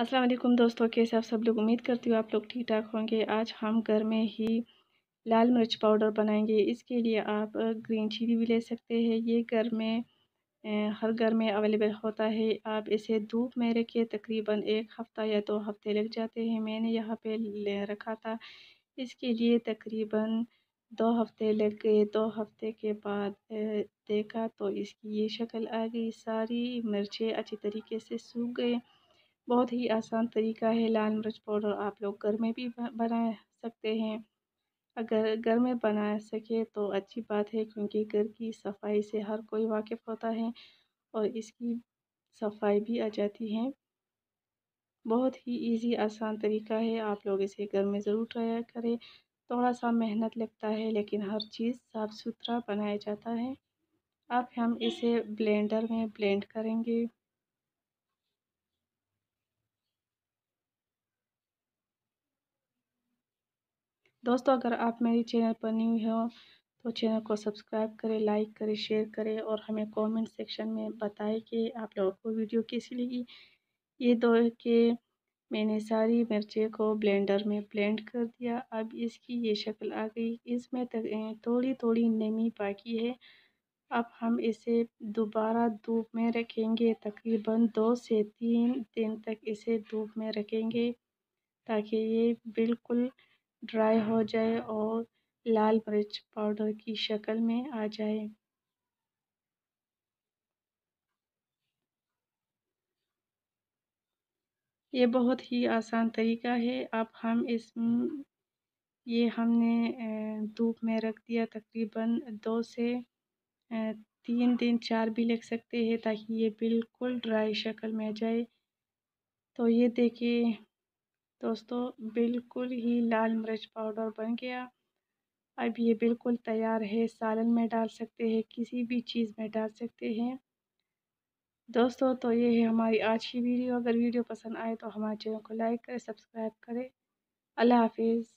अस्सलाम वालेकुम दोस्तों कैसे आप सब लोग उम्मीद करती हूँ आप लोग ठीक ठाक होंगे आज हम घर में ही लाल मिर्च पाउडर बनाएंगे इसके लिए आप ग्रीन चिली भी ले सकते हैं ये घर में हर घर में अवेलेबल होता है आप इसे धूप में रखिए तकरीबन एक हफ़्ता या दो हफ्ते लग जाते हैं मैंने यहाँ पे ले रखा था इसके लिए तकरीबन दो हफ्ते लग गए दो हफ्ते के बाद देखा तो इसकी ये शक्ल आ गई सारी मिर्चें अच्छी तरीके से सूख गए बहुत ही आसान तरीका है लाल मिर्च पाउडर आप लोग घर में भी बना सकते हैं अगर घर में बना सके तो अच्छी बात है क्योंकि घर की सफाई से हर कोई वाकिफ़ होता है और इसकी सफाई भी आ जाती है बहुत ही इजी आसान तरीका है आप लोग इसे घर में ज़रूर ट्राई करें थोड़ा सा मेहनत लगता है लेकिन हर चीज़ साफ़ सुथरा बनाया जाता है अब हम इसे ब्लेंडर में ब्लेंड करेंगे दोस्तों अगर आप मेरे चैनल पर न्यू हो तो चैनल को सब्सक्राइब करें लाइक करें शेयर करें और हमें कमेंट सेक्शन में बताएं कि आप लोगों को वीडियो कैसी लगी ये दो तो के मैंने सारी मिर्चें को ब्लेंडर में ब्लेंड कर दिया अब इसकी ये शक्ल आ गई इसमें तक थोड़ी थोड़ी नमी बाकी है अब हम इसे दोबारा धूप में रखेंगे तकरीबन दो से तीन दिन तक इसे धूप में रखेंगे ताकि ये बिल्कुल ड्राई हो जाए और लाल मिर्च पाउडर की शक्ल में आ जाए ये बहुत ही आसान तरीका है अब हम इस ये हमने धूप में रख दिया तकरीबन दो से तीन दिन चार भी लग सकते हैं ताकि ये बिल्कुल ड्राई शक्ल में आ जाए तो ये देखिए दोस्तों बिल्कुल ही लाल मिर्च पाउडर बन गया अब ये बिल्कुल तैयार है सालन में डाल सकते हैं किसी भी चीज़ में डाल सकते हैं दोस्तों तो ये है हमारी आज की वीडियो अगर वीडियो पसंद आए तो हमारे चैनल को लाइक करें सब्सक्राइब करें अल्लाह हाफिज़